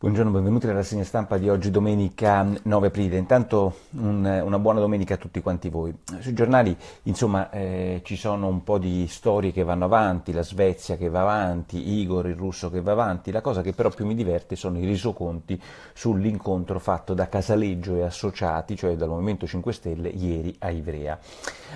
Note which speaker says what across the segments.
Speaker 1: Buongiorno, benvenuti alla rassegna stampa di oggi domenica 9 mm, aprile. Intanto un, eh, una buona domenica a tutti quanti voi. Sui giornali insomma eh, ci sono un po' di storie che vanno avanti, la Svezia che va avanti, Igor il russo che va avanti. La cosa che però più mi diverte sono i risoconti sull'incontro fatto da Casaleggio e associati, cioè dal Movimento 5 Stelle, ieri a Ivrea.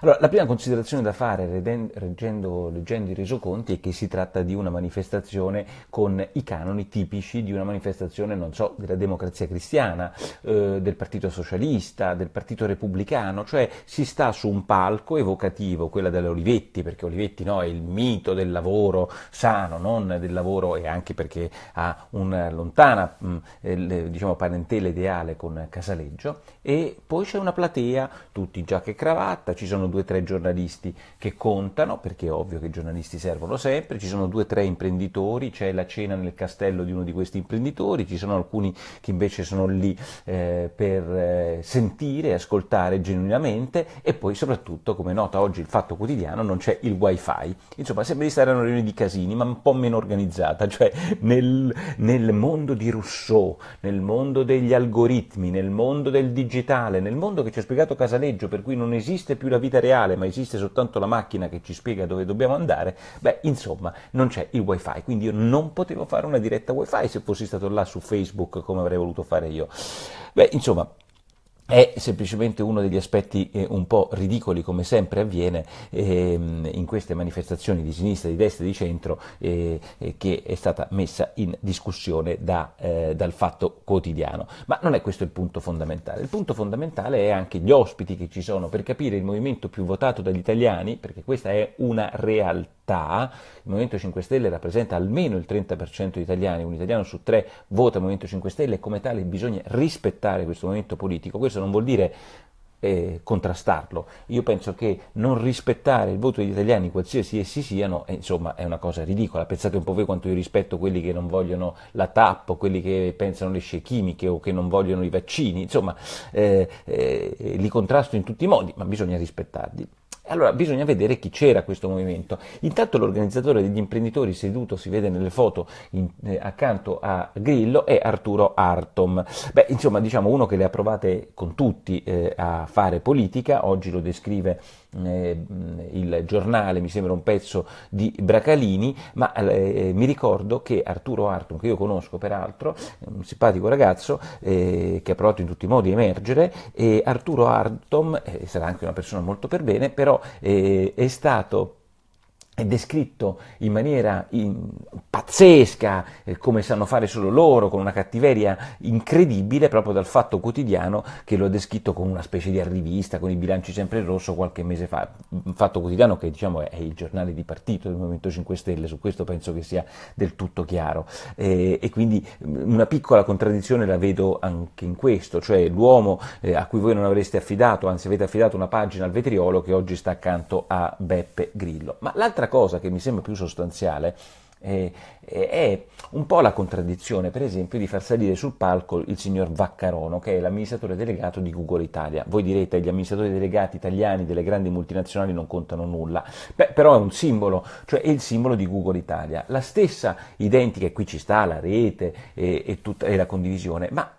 Speaker 1: Allora, la prima considerazione da fare reggendo, leggendo i risoconti è che si tratta di una manifestazione con i canoni tipici di una manifestazione manifestazione, non so, della democrazia cristiana, eh, del Partito Socialista, del Partito Repubblicano, cioè si sta su un palco evocativo, quella delle Olivetti, perché Olivetti no, è il mito del lavoro sano, non del lavoro e anche perché ha una lontana mh, mm, eh, diciamo, parentela ideale con Casaleggio, e poi c'è una platea, tutti in giacca e cravatta, ci sono due o tre giornalisti che contano, perché è ovvio che i giornalisti servono sempre, ci sono due o tre imprenditori, c'è la cena nel castello di uno di questi imprenditori, ascoltatori, ci sono alcuni che invece sono lì eh, per eh, sentire, ascoltare genuinamente e poi soprattutto, come nota oggi il Fatto Quotidiano, non c'è il wifi. Insomma, sembra di stare a una riunione di casini, ma un po' meno organizzata, cioè nel, nel mondo di Rousseau, nel mondo degli algoritmi, nel mondo del digitale, nel mondo che ci ha spiegato Casaleggio, per cui non esiste più la vita reale, ma esiste soltanto la macchina che ci spiega dove dobbiamo andare, beh, insomma, non c'è il wifi, quindi io non potevo fare una diretta wifi se fossi stato là su Facebook come avrei voluto fare io. Beh, insomma, è semplicemente uno degli aspetti eh, un po' ridicoli, come sempre avviene ehm, in queste manifestazioni di sinistra, di destra e di centro, eh, eh, che è stata messa in discussione da, eh, dal fatto quotidiano. Ma non è questo il punto fondamentale. Il punto fondamentale è anche gli ospiti che ci sono per capire il movimento più votato dagli italiani, perché questa è una realtà realtà il Movimento 5 Stelle rappresenta almeno il 30% degli italiani, un italiano su tre vota il Movimento 5 Stelle e come tale bisogna rispettare questo movimento politico. Questo non vuol dire eh, contrastarlo. Io penso che non rispettare il voto degli italiani, qualsiasi essi siano, è, eh, insomma, è una cosa ridicola. Pensate un po' voi quanto io rispetto quelli che non vogliono la TAP, o quelli che pensano le scie chimiche o che non vogliono i vaccini, insomma, eh, eh, li contrasto in tutti i modi, ma bisogna rispettarli. Allora bisogna vedere chi c'era questo movimento. Intanto l'organizzatore degli imprenditori seduto, si vede nelle foto in, eh, accanto a Grillo, è Arturo Artom. Beh, insomma, diciamo uno che le ha provate con tutti eh, a fare politica, oggi lo descrive eh, il giornale, mi sembra un pezzo di Bracalini, ma eh, eh, mi ricordo che Arturo Artum, che io conosco peraltro, un simpatico ragazzo eh, che ha provato in tutti i modi a emergere, e Arturo Artum eh, sarà anche una persona molto per bene, però eh, è stato è descritto in maniera in, pazzesca, eh, come sanno fare solo loro, con una cattiveria incredibile, proprio dal fatto quotidiano che lo ha descritto con una specie di arrivista, con i bilanci sempre in rosso qualche mese fa. Un Fatto quotidiano che diciamo è il giornale di partito del Movimento 5 Stelle, su questo penso che sia del tutto chiaro. Eh, e quindi mm, una piccola contraddizione la vedo anche in questo, cioè l'uomo eh, a cui voi non avreste affidato, anzi avete affidato una pagina al vetriolo che oggi sta accanto a Beppe Grillo. Ma l'altra L'altra cosa che mi sembra più sostanziale è un po' la contraddizione, per esempio, di far salire sul palco il signor Vaccarono, che è l'amministratore delegato di Google Italia. Voi direte gli amministratori delegati italiani delle grandi multinazionali non contano nulla, Beh, però è un simbolo, cioè è il simbolo di Google Italia. La stessa identica, e qui ci sta la rete e, e, tutta, e la condivisione, ma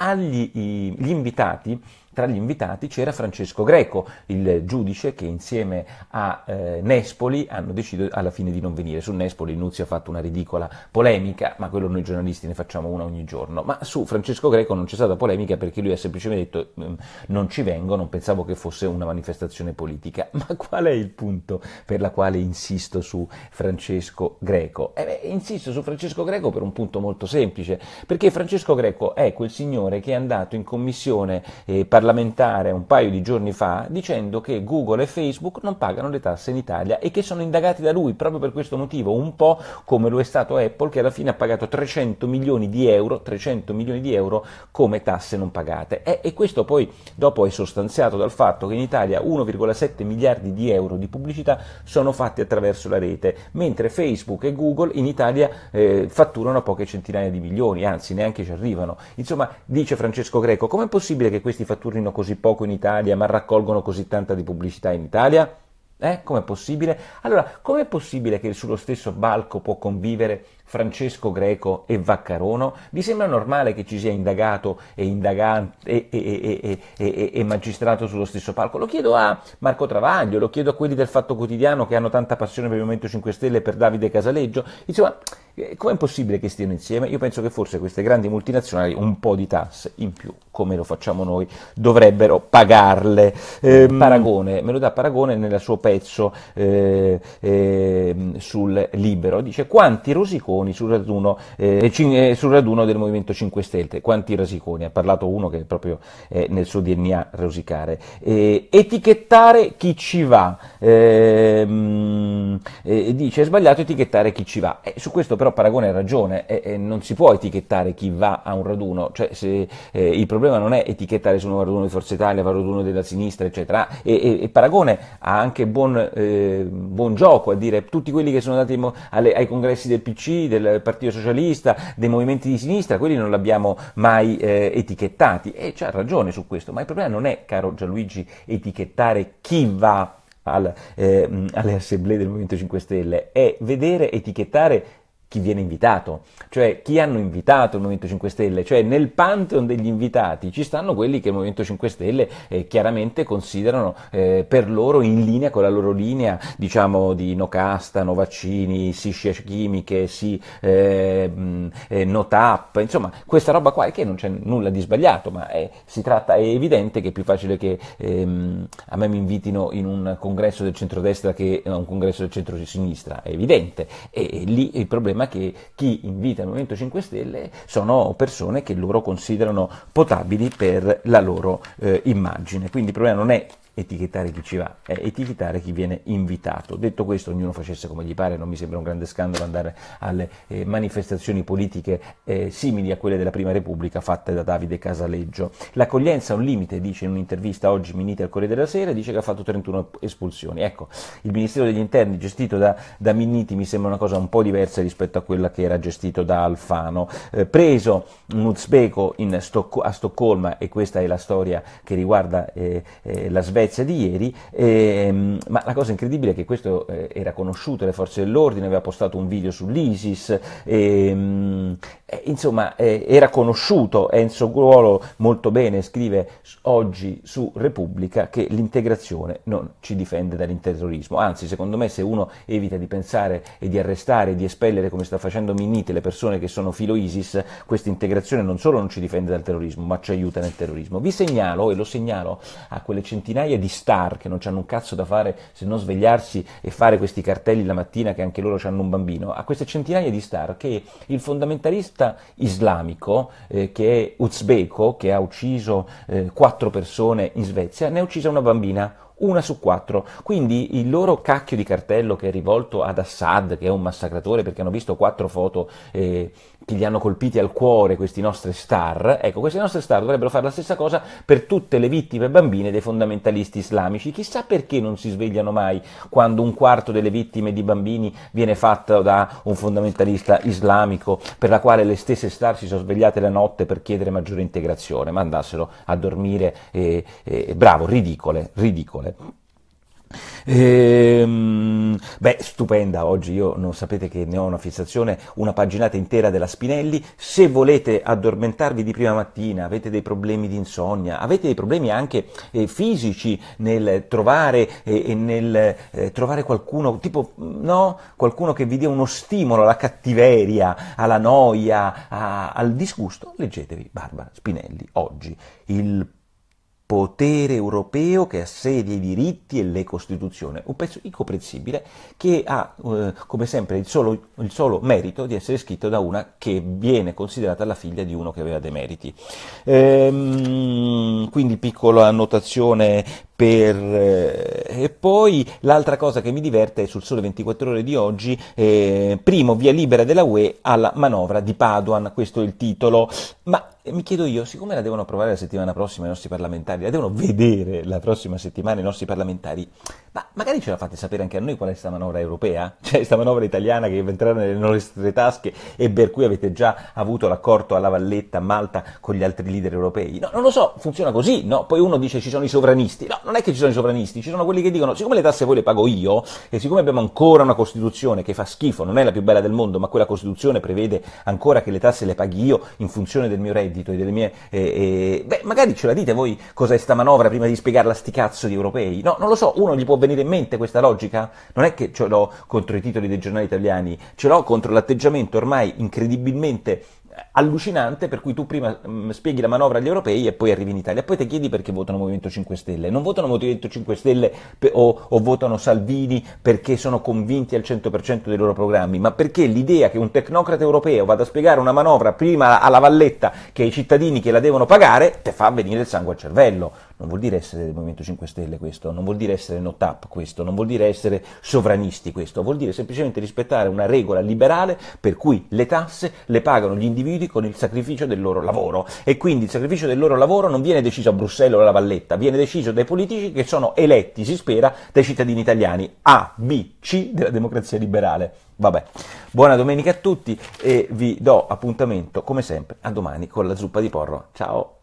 Speaker 1: agli i, gli invitati tra gli invitati c'era Francesco Greco, il giudice che insieme a eh, Nespoli hanno deciso alla fine di non venire. Su Nespoli Nuzzi ha fatto una ridicola polemica, ma quello noi giornalisti ne facciamo una ogni giorno. Ma su Francesco Greco non c'è stata polemica perché lui ha semplicemente detto mm, non ci vengo, non pensavo che fosse una manifestazione politica. Ma qual è il punto per la quale insisto su Francesco Greco? Eh beh, insisto su Francesco Greco per un punto molto semplice, perché Francesco Greco è quel signore che è andato in commissione eh, parlamentare parlamentare un paio di giorni fa dicendo che Google e Facebook non pagano le tasse in Italia e che sono indagati da lui proprio per questo motivo, un po' come lo è stato Apple che alla fine ha pagato 300 milioni di euro, 300 milioni di euro come tasse non pagate. E, e questo poi dopo è sostanziato dal fatto che in Italia 1,7 miliardi di euro di pubblicità sono fatti attraverso la rete, mentre Facebook e Google in Italia eh, fatturano poche centinaia di milioni, anzi neanche ci arrivano. Insomma, dice Francesco Greco, com'è possibile che questi fatturano fatturino così poco in Italia ma raccolgono così tanta di pubblicità in Italia? Eh, com'è possibile? Allora, com'è possibile che sullo stesso balco può convivere Francesco Greco e Vaccarono? Vi sembra normale che ci sia indagato e, indaga- e, e, e, magistrato sullo stesso palco? Lo chiedo a Marco Travaglio, lo chiedo a quelli del Fatto Quotidiano che hanno tanta passione per il Movimento 5 Stelle e per Davide Casaleggio. Insomma, eh, com'è possibile che stiano insieme? Io penso che forse queste grandi multinazionali un po' di tasse in più, come lo facciamo noi, dovrebbero pagarle. Eh, Paragone, me lo dà Paragone nel suo pezzo eh, eh, sul Libero, dice quanti rosiconi sul raduno, eh, cin- eh, sul raduno, del Movimento 5 Stelle, quanti rosiconi, ha parlato uno che proprio nel suo DNA rosicare. etichettare chi ci va, ehm, dice è sbagliato etichettare chi ci va. su questo però però Paragone ha ragione, e, e non si può etichettare chi va a un raduno, cioè, se, eh, il problema non è etichettare se uno va a raduno di Forza Italia, va a raduno della sinistra, eccetera, ah, e, e, Paragone ha anche buon, eh, buon, gioco a dire tutti quelli che sono andati alle, ai congressi del PC, del Partito Socialista, dei movimenti di sinistra, quelli non li abbiamo mai eh, etichettati, e c'ha ragione su questo, ma il problema non è, caro Gianluigi, etichettare chi va al, eh, alle assemblee del Movimento 5 Stelle è vedere, etichettare chi viene invitato, cioè chi hanno invitato il Movimento 5 Stelle, cioè nel pantheon degli invitati ci stanno quelli che il Movimento 5 Stelle eh, chiaramente considerano eh, per loro in linea con la loro linea, diciamo di no casta, no vaccini, sì scie chimiche, sì eh, eh, no tap, insomma questa roba qua è che non c'è nulla di sbagliato, ma è, tratta, è evidente che è più facile che ehm, a me mi invitino in un congresso del centrodestra che a un congresso del centro-sinistra, è evidente, e, e lì il problema problema che chi invita il Movimento 5 Stelle sono persone che loro considerano potabili per la loro eh, immagine. Quindi il problema non è etichettare chi ci va, è etichettare chi viene invitato. Detto questo, ognuno facesse come gli pare, non mi sembra un grande scandalo andare alle eh, manifestazioni politiche eh, simili a quelle della Prima Repubblica fatte da Davide Casaleggio. L'accoglienza ha un limite, dice in un'intervista oggi Miniti al Corriere della Sera, dice che ha fatto 31 espulsioni. Ecco, il Ministero degli Interni gestito da, da Miniti mi sembra una cosa un po' diversa rispetto a quella che era gestito da Alfano. Eh, preso un uzbeko Stocco- a Stoccolma, e questa è la storia che riguarda eh, eh, la Svezia, notizia di ieri, ehm, ma la cosa incredibile è che questo eh, era conosciuto le forze dell'ordine, aveva postato un video sull'ISIS, ehm, eh, insomma eh, era conosciuto Enzo Guolo molto bene, scrive oggi su Repubblica che l'integrazione non ci difende dall'interterrorismo, anzi secondo me se uno evita di pensare e di arrestare e di espellere come sta facendo Minite le persone che sono filo ISIS, questa integrazione non solo non ci difende dal terrorismo ma ci aiuta nel terrorismo. Vi segnalo e lo segnalo a quelle centinaia centinaia di star che non hanno un cazzo da fare se non svegliarsi e fare questi cartelli la mattina che anche loro hanno un bambino, a queste centinaia di star che il fondamentalista islamico, eh, che è uzbeko, che ha ucciso eh, quattro persone in Svezia, ne ha uccisa una bambina, una su quattro. Quindi il loro cacchio di cartello che è rivolto ad Assad, che è un massacratore, perché hanno visto quattro foto eh, che li hanno colpiti al cuore questi nostri star, ecco, queste nostre star dovrebbero fare la stessa cosa per tutte le vittime bambine dei fondamentalisti islamici. Chissà perché non si svegliano mai quando un quarto delle vittime di bambini viene fatto da un fondamentalista islamico per la quale le stesse star si sono svegliate la notte per chiedere maggiore integrazione, ma andassero a dormire, e, e, bravo, ridicole, ridicole. Ehm, beh, stupenda, oggi io non sapete che ne ho una fissazione, una paginata intera della Spinelli. Se volete addormentarvi di prima mattina, avete dei problemi di insonnia, avete dei problemi anche eh, fisici nel trovare eh, e nel eh, trovare qualcuno, tipo, no? Qualcuno che vi dia uno stimolo alla cattiveria, alla noia, a, al disgusto, leggetevi Barbara Spinelli oggi. Il potere europeo che assedia i diritti e le costituzioni, un pezzo incomprensibile che ha eh, come sempre il solo, il solo, merito di essere scritto da una che viene considerata la figlia di uno che aveva dei meriti. Ehm, quindi piccola annotazione per, eh, e poi l'altra cosa che mi diverte è sul sole 24 ore di oggi, eh, primo via libera della UE alla manovra di Paduan, questo è il titolo, ma eh, mi chiedo io, siccome la devono approvare la settimana prossima i nostri parlamentari, la devono vedere la prossima settimana i nostri parlamentari, ma magari ce la fate sapere anche a noi qual è questa manovra europea, cioè questa manovra italiana che entrerà nelle nostre tasche e per cui avete già avuto l'accordo alla Valletta, a Malta con gli altri leader europei. No, non lo so, funziona così, no? Poi uno dice ci sono i sovranisti. No, non è che ci sono i sovranisti, ci sono quelli che dicono siccome le tasse voi le pago io e siccome abbiamo ancora una Costituzione che fa schifo, non è la più bella del mondo, ma quella Costituzione prevede ancora che le tasse le paghi io in funzione del mio reddito e delle mie... Eh, eh, beh, magari ce la dite voi cos'è sta manovra prima di spiegarla a sti cazzo di europei. No, non lo so, uno gli può venire venire in mente questa logica? Non è che ce l'ho contro i titoli dei giornali italiani, ce l'ho contro l'atteggiamento ormai incredibilmente eh, allucinante per cui tu prima mh, mm, spieghi la manovra agli europei e poi arrivi in Italia, poi ti chiedi perché votano Movimento 5 Stelle, non votano Movimento 5 Stelle pe- o, o, votano Salvini perché sono convinti al 100% dei loro programmi, ma perché l'idea che un tecnocrate europeo vada a spiegare una manovra prima alla valletta che i cittadini che la devono pagare, ti fa venire il sangue al cervello non vuol dire essere del Movimento 5 Stelle questo, non vuol dire essere no tap questo, non vuol dire essere sovranisti questo, vuol dire semplicemente rispettare una regola liberale per cui le tasse le pagano gli individui con il sacrificio del loro lavoro e quindi il sacrificio del loro lavoro non viene deciso a Bruxelles o alla Valletta, viene deciso dai politici che sono eletti, si spera, dai cittadini italiani, A, B, C della democrazia liberale. Vabbè, buona domenica a tutti e vi do appuntamento come sempre a domani con la zuppa di porro. Ciao!